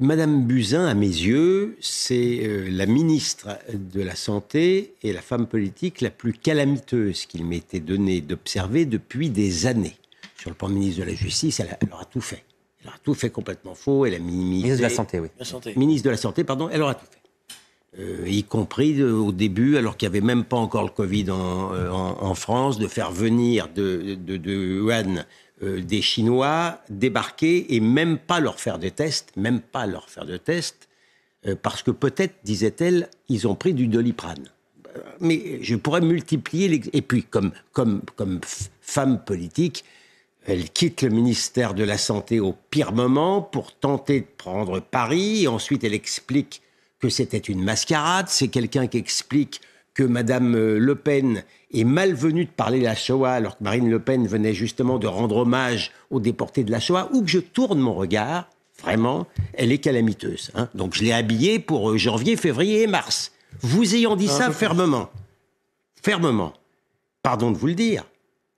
Madame Buzyn, à mes yeux, c'est euh, la ministre de la Santé et la femme politique la plus calamiteuse qu'il m'était donné d'observer depuis des années. Sur le plan ministre de la Justice, elle, a, aura tout fait. Elle aura tout fait complètement faux. Elle a minimisé. Ministre de la Santé, oui. Ministre de la Santé, pardon, elle aura tout fait. Euh, y compris au début, alors qu'il n'y avait même pas encore le Covid euh, en, France, de faire venir de, de, de Wuhan euh, des Chinois débarquer et même pas leur faire de tests, même pas leur faire de tests, euh, parce que peut-être, disait-elle, ils ont pris du doliprane. Mais je pourrais multiplier les... Et puis, comme, comme, comme femme politique, elle quitte le ministère de la Santé au pire moment pour tenter de prendre Paris. ensuite, elle explique que c'était une mascarade. C'est quelqu'un qui explique que Madame euh, Le Pen est malvenue de parler de la Shoah alors que Marine Le Pen venait justement de rendre hommage aux déportés de la Shoah, ou que je tourne mon regard, vraiment, elle est calamiteuse. Hein. Donc je l'ai habillée pour euh, janvier, février et mars. Vous ayant dit ah, ça fermement, fermement, pardon de vous le dire,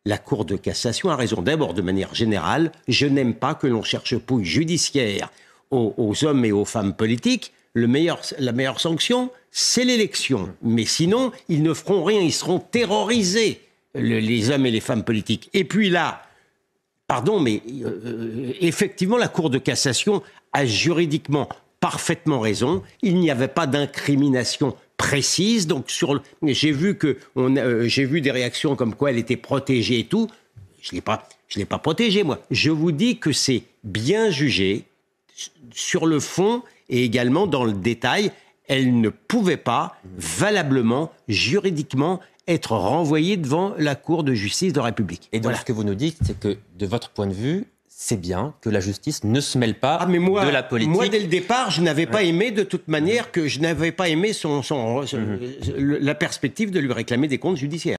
la Cour de cassation a raison. D'abord, de manière générale, je n'aime pas que l'on cherche pouille judiciaire aux hommes et aux femmes politiques meilleur, la meilleure sanction, c'est l'élection. Mais sinon, ils ne feront rien, ils seront terrorisés, les hommes et les femmes politiques. Et puis là, pardon, mais euh, euh, effectivement, la Cour de cassation a juridiquement parfaitement raison. Il n'y avait pas d'incrimination précise. Donc sur, j'ai vu que euh, j'ai vu des réactions comme quoi elle était protégée et tout. Je l'ai pas, je l'ai pas protégée moi. Je vous dis que c'est bien jugé sur le fond et également dans le détail, elle ne pouvait pas valablement, juridiquement, être renvoyée devant la Cour de justice de la République. Et donc ce que vous nous dites, c'est que de votre point de vue, c'est bien que la justice ne se mêle pas ah, de la politique. Moi, dès le départ, je n'avais pas aimé, de toute manière, que je n'avais pas aimé son, mm-hmm. la perspective de lui réclamer des comptes judiciaires.